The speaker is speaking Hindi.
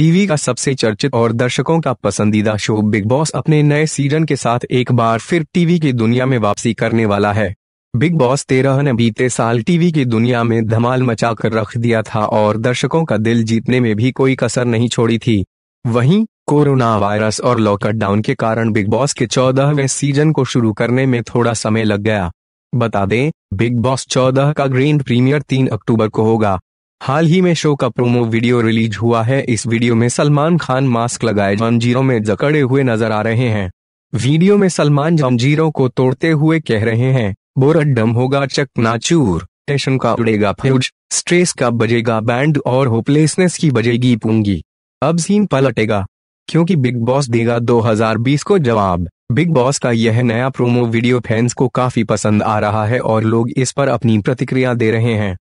टीवी का सबसे चर्चित और दर्शकों का पसंदीदा शो बिग बॉस अपने नए सीजन के साथ एक बार फिर टीवी की दुनिया में वापसी करने वाला है बिग बॉस तेरह ने बीते साल टीवी की दुनिया में धमाल मचा कर रख दिया था और दर्शकों का दिल जीतने में भी कोई कसर नहीं छोड़ी थी वहीं कोरोना वायरस और लॉकडाउन के कारण बिग बॉस के चौदहवें सीजन को शुरू करने में थोड़ा समय लग गया बता दें बिग बॉस चौदह का ग्रीन प्रीमियर तीन अक्टूबर को होगा हाल ही में शो का प्रोमो वीडियो रिलीज हुआ है इस वीडियो में सलमान खान मास्क लगाए जंजीरों में जकड़े हुए नजर आ रहे हैं वीडियो में सलमान जंजीरों को तोड़ते हुए कह रहे हैं बोरडम होगा चक नाचूर टेशन का उड़ेगा फ्यूज स्ट्रेस का बजेगा बैंड और होपलेसनेस की बजेगी पूंगी अब सीन पलटेगा क्योंकि बिग बॉस देगा 2020 को जवाब बिग बॉस का यह नया प्रोमो वीडियो फैंस को काफी पसंद आ रहा है और लोग इस पर अपनी प्रतिक्रिया दे रहे हैं